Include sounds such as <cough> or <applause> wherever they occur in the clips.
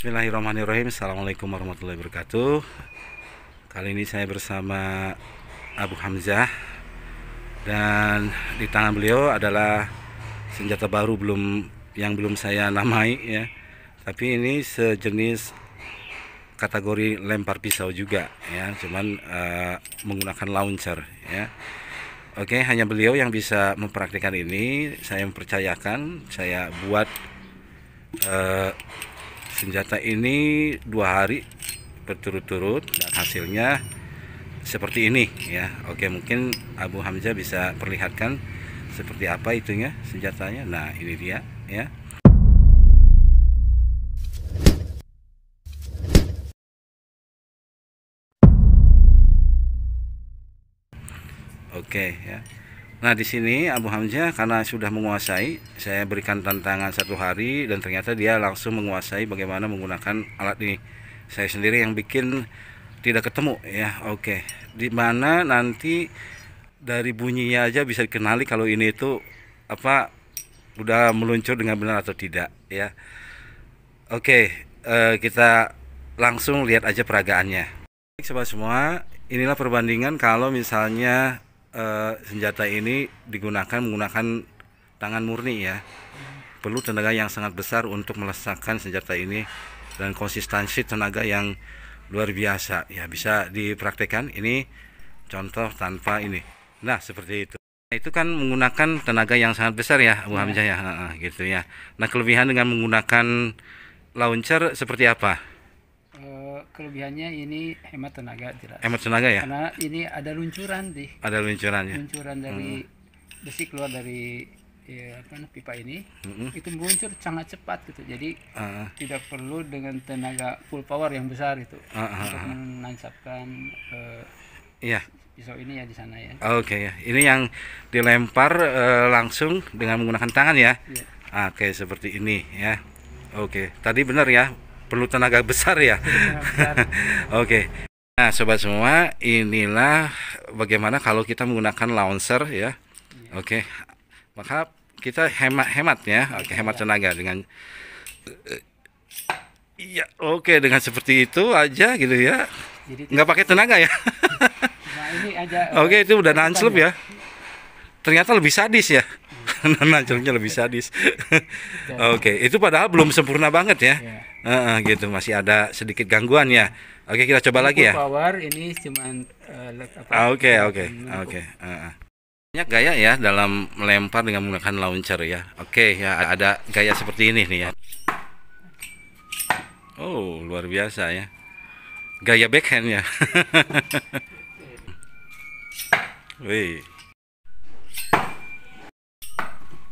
Bismillahirrahmanirrahim Assalamualaikum warahmatullahi wabarakatuh Kali ini saya bersama Abu Hamzah Dan di tangan beliau adalah Senjata baru belum yang belum saya namai ya Tapi ini sejenis kategori lempar pisau juga ya Cuman uh, menggunakan launcher ya Oke hanya beliau yang bisa mempraktikkan ini Saya mempercayakan Saya buat uh, senjata ini dua hari berturut-turut dan hasilnya seperti ini ya oke mungkin Abu Hamzah bisa perlihatkan seperti apa itunya senjatanya nah ini dia ya oke ya Nah di sini Abu Hamzah karena sudah menguasai, saya berikan tantangan satu hari dan ternyata dia langsung menguasai bagaimana menggunakan alat ini. Saya sendiri yang bikin tidak ketemu ya. Oke, di mana nanti dari bunyinya aja bisa dikenali kalau ini itu apa udah meluncur dengan benar atau tidak ya. Oke, eh, kita langsung lihat aja peragaannya. Baik sobat semua, inilah perbandingan kalau misalnya uh, senjata ini digunakan menggunakan tangan murni ya. Perlu tenaga yang sangat besar untuk melesakkan senjata ini dan konsistensi tenaga yang luar biasa. Ya bisa dipraktekkan ini contoh tanpa ini. Nah seperti itu. Nah, itu kan menggunakan tenaga yang sangat besar ya Abu iya. Hamzah ya, gitu ya. Nah kelebihan dengan menggunakan launcher seperti apa? kelebihannya ini hemat tenaga jelas. Hemat tenaga ya? Karena ini ada luncuran sih. Ada luncuran ya. Luncuran dari hmm. besi keluar dari ya, apa pipa ini hmm. itu meluncur sangat cepat gitu. Jadi uh. tidak perlu dengan tenaga full power yang besar itu uh, uh, untuk menancapkan uh, eh, iya. pisau ini ya di sana ya. Oke okay. Ya. Ini yang dilempar uh, langsung dengan menggunakan tangan ya. Yeah. Iya. Oke, okay, seperti ini ya. Oke, okay. tadi benar ya perlu tenaga besar ya. Iya, <laughs> oke. okay. Nah, sobat semua, inilah bagaimana kalau kita menggunakan launcher ya. Iya. Oke. Okay. Maka kita hemat-hemat ya. Oke, okay, hemat iya. tenaga dengan Iya, oke okay, dengan seperti itu aja gitu ya. nggak pakai tenaga ya. <laughs> nah, Oke, okay, itu udah nanclep ya? ya. Ternyata lebih sadis ya. <laughs> nancelupnya lebih sadis. oke, okay, itu padahal belum sempurna banget ya uh, uh, gitu masih ada sedikit gangguan ya oke kita coba lagi ya power ini cuman eh, ah, oke oke oke banyak gaya ya dalam melempar dengan menggunakan launcher ya oke okay, ya ada gaya seperti ini nih ya oh luar biasa ya gaya backhand ya <laughs> Wih.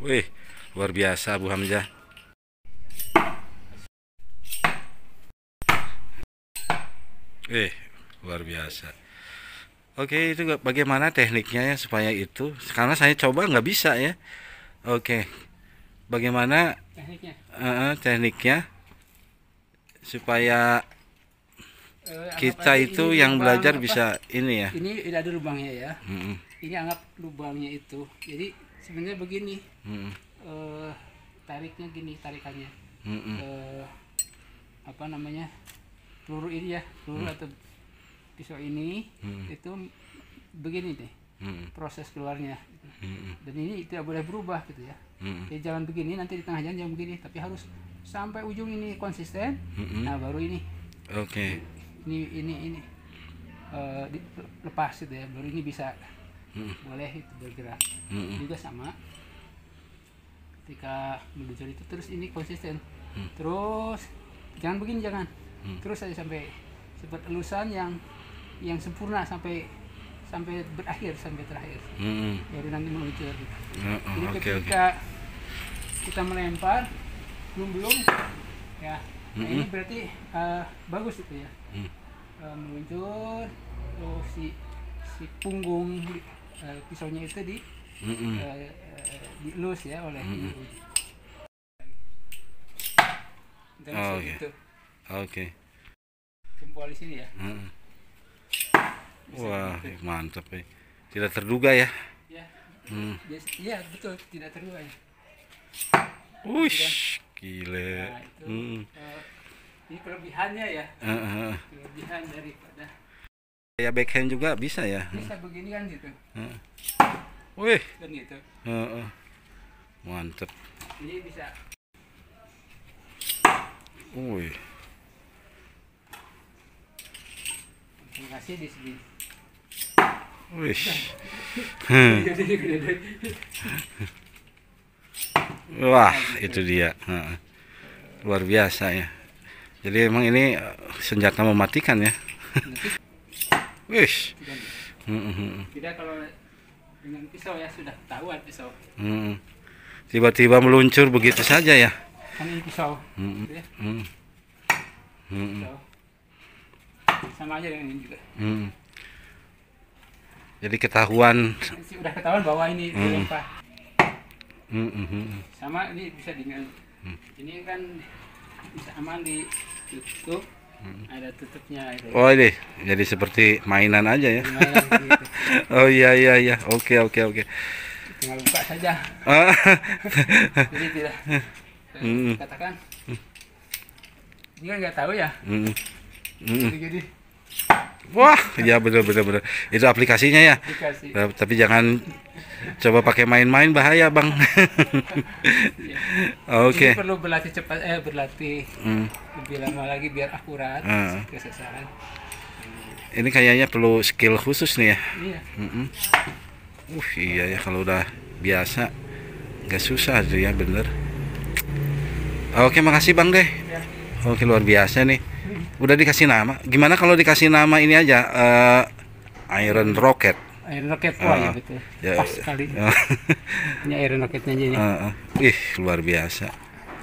Wih, luar biasa Bu Hamzah. eh luar biasa oke itu bagaimana tekniknya ya supaya itu karena saya coba nggak bisa ya oke bagaimana tekniknya uh, tekniknya supaya uh, kita itu yang lubang, belajar apa, bisa ini ya ini ada lubangnya ya mm ini anggap lubangnya itu jadi sebenarnya begini mm Uh, tariknya gini tarikannya mm Uh, apa namanya peluru ini ya peluru hmm. atau pisau ini hmm. itu begini nih hmm. proses keluarnya gitu. hmm. dan ini tidak boleh berubah gitu ya hmm. jadi ya, jangan begini nanti di tengah jalan jangan begini tapi harus sampai ujung ini konsisten hmm. nah baru ini oke okay. ini ini ini uh, di, lepas gitu ya baru ini bisa hmm. boleh itu bergerak hmm. juga sama ketika meluncur itu terus ini konsisten hmm. terus jangan begini jangan hmm. terus saja sampai sempat lulusan yang yang sempurna sampai sampai berakhir sampai terakhir hmm. jadi nanti meluncur lagi gitu. hmm, hmm, jadi okay, ketika okay. kita melempar belum belum ya nah ini hmm. berarti uh, bagus itu ya hmm. uh, meluncur oh si si punggung uh, pisaunya itu di hmm. Uh, hmm. dielus ya oleh mm oh, Yeah. Gitu. Oke. Okay. Jempol di sini ya. Hmm. Wah, gitu. mantap ya. Tidak terduga ya. Iya, Hmm. betul, tidak terduga ya. Ush, gile. Nah, itu, hmm. uh, ini kelebihannya ya. Uh, -huh. Kelebihan daripada ya backhand juga bisa ya. Bisa hmm. begini kan gitu. Uh. Wih. Kan gitu. Uh, uh. Mantap. Ini bisa. Wih. ngasih di sini. <laughs> Wah, itu dia. Luar biasa ya. Jadi emang ini eh, senjata mematikan ya. wish Tiba-tiba meluncur begitu saja ya. Kan ini pisau. Hmm. Hmm. Hmm sama aja dengan ini juga hmm. jadi ketahuan sudah ketahuan bahwa ini hmm. hmm. hmm, hmm, hmm. sama ini bisa dengan hmm. ini kan bisa aman ditutup Hmm. Ada tutupnya itu. Oh ini jadi seperti mainan aja ya. Mainan gitu. <laughs> oh iya iya iya. Oke oke oke. Tinggal buka saja. <laughs> jadi tidak. Hmm. Katakan. Hmm. Ini kan nggak tahu ya. Hmm. Hmm. Jadi, jadi Wah, ya bener bener bener. Itu aplikasinya ya. Aplikasi. Ya, tapi jangan coba pakai main-main bahaya, Bang. <laughs> Oke. okay. perlu berlatih cepat eh berlatih hmm. lebih lama lagi biar akurat uh. Ah. kesesaran. Ini kayaknya perlu skill khusus nih ya. Iya. Mm -mm. Uh, iya ya kalau udah biasa nggak susah tuh ya bener. Oke, makasih Bang deh. Ya. Oke, luar biasa nih. Udah dikasih nama. Gimana kalau dikasih nama ini aja uh, Iron Rocket? Iron Rocket wah ya betul. Ya, Pas ya. sekali. <laughs> ini Iron Rocketnya aja nih. Ah, uh, ah. uh. Ih, luar biasa.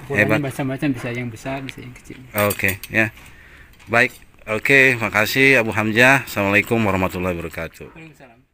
hebat macam-macam bisa yang besar, bisa yang kecil. Oke, okay, ya. Baik. Oke, okay, makasih Abu Hamzah. Assalamualaikum warahmatullahi wabarakatuh. Waalaikumsalam.